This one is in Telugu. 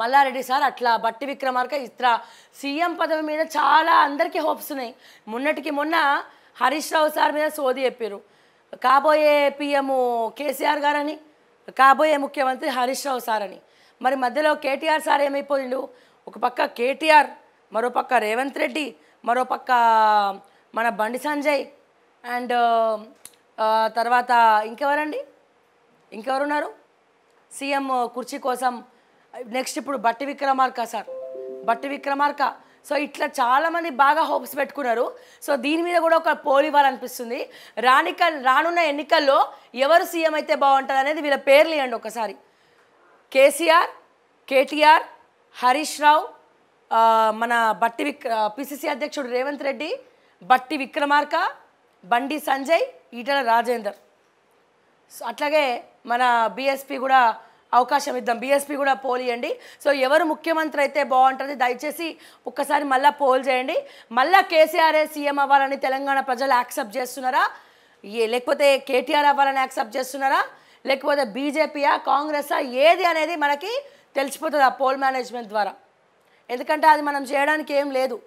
మల్లారెడ్డి సార్ అట్లా బట్టి విక్రమార్క ఇట్లా సీఎం పదవి మీద చాలా అందరికీ హోప్స్ ఉన్నాయి మొన్నటికి మొన్న హరీష్ రావు సార్ మీద సోది చెప్పారు కాబోయే పిఎం కేసీఆర్ గారని కాబోయే ముఖ్యమంత్రి హరీష్ రావు సార్ అని మరి మధ్యలో కేటీఆర్ సార్ ఏమైపోయిండు ఒక పక్క కేటీఆర్ మరో పక్క రేవంత్ రెడ్డి మరో పక్క మన బండి సంజయ్ అండ్ తర్వాత ఇంకెవరండి ఇంకెవరున్నారు సీఎం కుర్చీ కోసం నెక్స్ట్ ఇప్పుడు బట్టి విక్రమార్క సార్ బట్టి విక్రమార్క సో ఇట్లా చాలామంది బాగా హోప్స్ పెట్టుకున్నారు సో దీని మీద కూడా ఒక పోల్ ఇవ్వాలనిపిస్తుంది రానిక రానున్న ఎన్నికల్లో ఎవరు సీఎం అయితే బాగుంటుంది అనేది వీళ్ళ పేర్లు ఇవ్వండి ఒకసారి కేసీఆర్ కేటీఆర్ హరీష్ రావు మన బట్టి విక్ర పిసిసి అధ్యక్షుడు రేవంత్ రెడ్డి బట్టి విక్రమార్క బండి సంజయ్ ఈటల రాజేందర్ అట్లాగే మన బీఎస్పీ కూడా అవకాశం ఇద్దాం బీఎస్పీ కూడా పోలియండి సో ఎవరు ముఖ్యమంత్రి అయితే బాగుంటుంది దయచేసి ఒక్కసారి మళ్ళీ పోల్ చేయండి మళ్ళీ కేసీఆర్ఏ సీఎం అవ్వాలని తెలంగాణ ప్రజలు యాక్సెప్ట్ చేస్తున్నారా ఏ లేకపోతే కేటీఆర్ అవ్వాలని యాక్సెప్ట్ చేస్తున్నారా లేకపోతే బీజేపీయా కాంగ్రెసా ఏది అనేది మనకి తెలిసిపోతుంది ఆ పోల్ మేనేజ్మెంట్ ద్వారా ఎందుకంటే అది మనం చేయడానికి ఏం లేదు